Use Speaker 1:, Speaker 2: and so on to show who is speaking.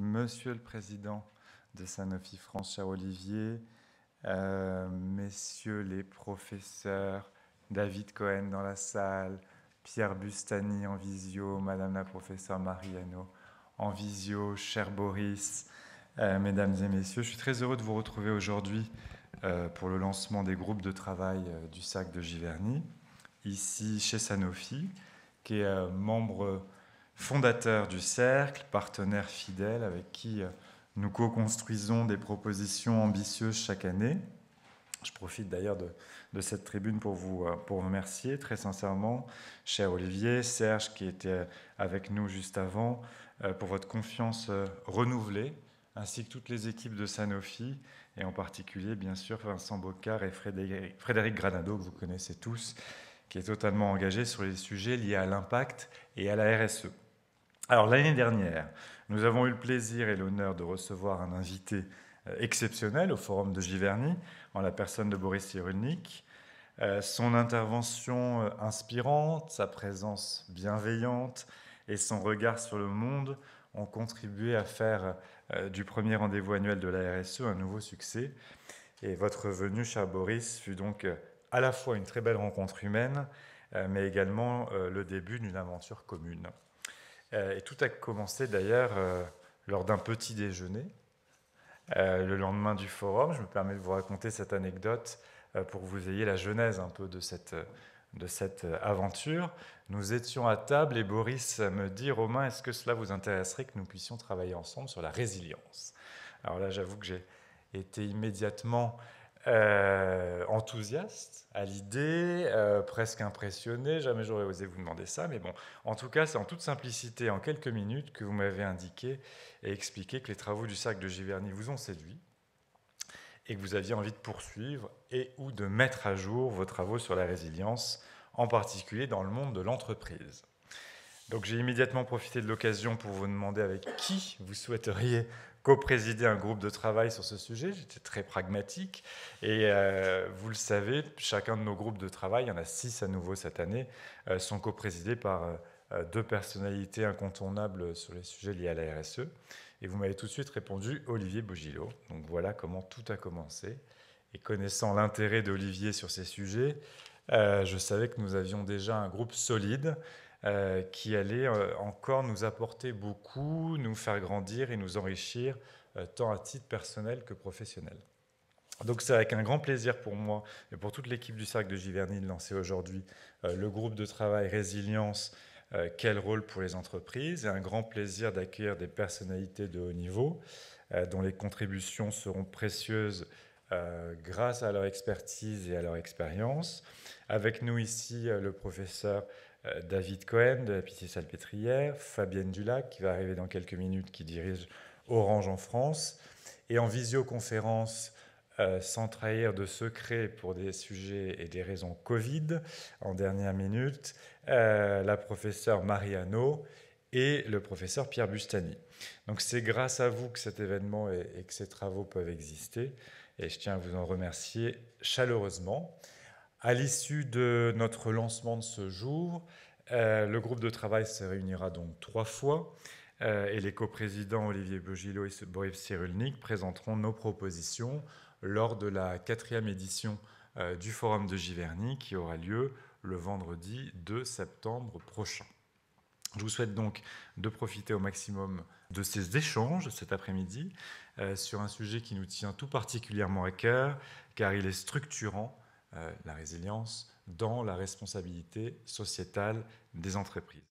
Speaker 1: Monsieur le Président de Sanofi France, cher Olivier, euh, messieurs les professeurs, David Cohen dans la salle, Pierre Bustani en visio, Madame la professeure Mariano en visio, cher Boris, euh, mesdames et messieurs, je suis très heureux de vous retrouver aujourd'hui euh, pour le lancement des groupes de travail du SAC de Giverny, ici chez Sanofi, qui est membre fondateur du cercle, partenaire fidèle avec qui euh, nous co-construisons des propositions ambitieuses chaque année. Je profite d'ailleurs de, cette tribune pour vous, euh, pour remercier très sincèrement, cher Olivier, Serge qui était euh, avec nous juste avant, pour votre confiance renouvelée, ainsi que toutes les équipes de Sanofi, et en particulier bien sûr Vincent Bocard et Frédéric, Frédéric Granado, que vous connaissez tous, qui est totalement engagé sur les sujets liés à l'impact et à la RSE. Alors l'année dernière, nous avons eu le plaisir et l'honneur de recevoir un invité euh, exceptionnel au Forum de Giverny, en la personne de Boris Cyrulnik. Euh, son intervention euh, inspirante, sa présence bienveillante et son regard sur le monde ont contribué à faire du premier rendez-vous annuel de la RSE un nouveau succès. Et votre venue, cher Boris, fut donc à la fois une très belle rencontre humaine, mais également le début d'une aventure commune. Euh, et tout a commencé d'ailleurs euh, lors d'un petit déjeuner. Euh, le lendemain du forum, je me permets de vous raconter cette anecdote pour que vous ayez la genèse un peu de cette, de cette aventure. Nous étions à table et Boris me dit Romain, est-ce que cela vous intéresserait que nous puissions travailler ensemble sur la résilience Alors là, j'avoue que j'ai été immédiatement euh, enthousiaste à l'idée, euh, presque impressionné, jamais j'aurais osé vous demander ça, mais bon, en tout cas, c'est en toute simplicité, en quelques minutes, que vous m'avez indiqué et expliqué que les travaux du cercle de Giverny vous ont séduit et que vous aviez envie de poursuivre et ou de mettre à jour vos travaux sur la résilience, en particulier dans le monde de l'entreprise. Donc j'ai immédiatement profité de l'occasion pour vous demander avec qui vous souhaiteriez co présider un groupe de travail sur ce sujet. J'étais très pragmatique. Et euh, vous le savez, chacun de nos groupes de travail, il y en a six à nouveau cette année, euh, sont co-présidés par euh, deux personnalités incontournables sur les sujets liés à la RSE. Et vous m'avez tout de suite répondu Olivier Bougilot Donc voilà comment tout a commencé. Et connaissant l'intérêt d'Olivier sur ces sujets, je savais que nous avions déjà un groupe solide euh, qui allait euh, encore nous apporter beaucoup, nous faire grandir et nous enrichir, euh, tant à titre personnel que professionnel. Donc c'est avec un grand plaisir pour moi et pour toute l'équipe du Cercle de Giverny de lancer aujourd'hui le groupe de travail Résilience, quel rôle pour les entreprises, et un grand plaisir d'accueillir des personnalités de haut niveau dont les contributions seront précieuses grâce à leur expertise et à leur expérience. Avec nous ici, le professeur euh, David Cohen de la Pitié Salpêtrière, Fabienne Dulac qui va arriver dans quelques minutes, qui dirige Orange en France, et en visioconférence, euh, sans trahir de secret pour des sujets et des raisons Covid, en dernière minute, euh, la professeure Mariano et le professeur Pierre Bustani. Donc c'est grâce à vous que cet événement et que ces travaux peuvent exister, et je tiens à vous en remercier chaleureusement. À l'issue de notre lancement de ce jour, euh, le groupe de travail se réunira donc trois fois euh, et les coprésidents Olivier Bogilo et Boris Cyrulnik présenteront nos propositions lors de la quatrième édition euh, du Forum de Giverny qui aura lieu le vendredi 2 septembre prochain. Je vous souhaite donc de profiter au maximum de ces échanges cet après-midi sur un sujet qui nous tient tout particulièrement à cœur car il est structurant euh, la résilience dans la responsabilité sociétale des entreprises.